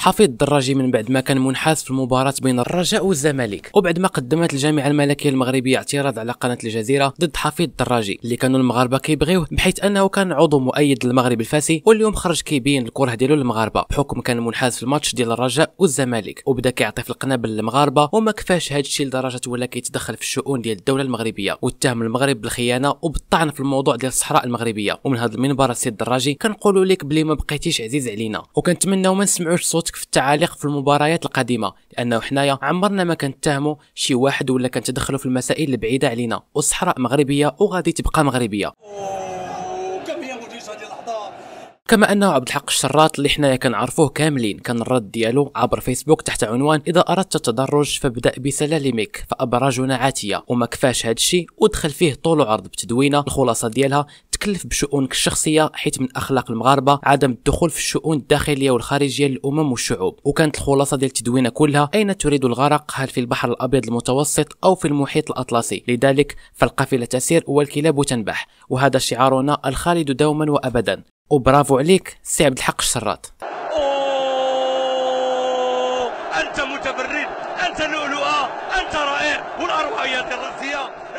حفيظ الدراجي من بعد ما كان منحاز في المباراة بين الرجاء والزمالك وبعد ما قدمت الجامعة الملكية المغربية اعتراض على قناة الجزيرة ضد حفيظ الدراجي اللي كانوا المغاربة كيبغيوه بحيث انه كان عضو مؤيد للمغرب الفاسي واليوم خرج كيبين الكره ديالو للمغاربة بحكم كان منحاز في الماتش ديال الرجاء والزمالك وبدا كيعطي في القنابل للمغاربة وما كفاش هادشي لدرجة ولا كيتدخل في الشؤون ديال الدولة المغربية واتهم المغرب بالخيانة وبالطعن في الموضوع ديال الصحراء المغربية ومن هذا المنبر السيد الدراجي كنقولوا لك بلي ما بقيتيش عزيز علينا وكنتمناو ما نسمعوش صوت صوتك في التعاليق في المباريات القديمه لانه حنايا عمرنا ما كنتهموا شي واحد ولا كنتدخلوا في المسائل البعيده علينا والصحراء مغربيه وغادي تبقى مغربيه كما انه عبد الحق الشراط اللي حنايا كنعرفوه كاملين كان الرد ديالو عبر فيسبوك تحت عنوان اذا اردت التدرج فابدا بسلالمك فابراجنا عاتيه وما كفاش هادشي ودخل فيه طول وعرض بتدوينه الخلاصه ديالها تكلف بشؤونك الشخصيه حيت من اخلاق المغاربه عدم الدخول في الشؤون الداخليه والخارجيه للامم والشعوب وكانت الخلاصه ديال التدوينه كلها اين تريد الغرق هل في البحر الابيض المتوسط او في المحيط الاطلسي لذلك فالقافله تسير والكلاب تنبح وهذا شعارنا الخالد دوما وابدا وبرافو عليك سي عبد الحق الشراط انت متبرد انت لؤلؤه انت رائع والاروعيات الراسيه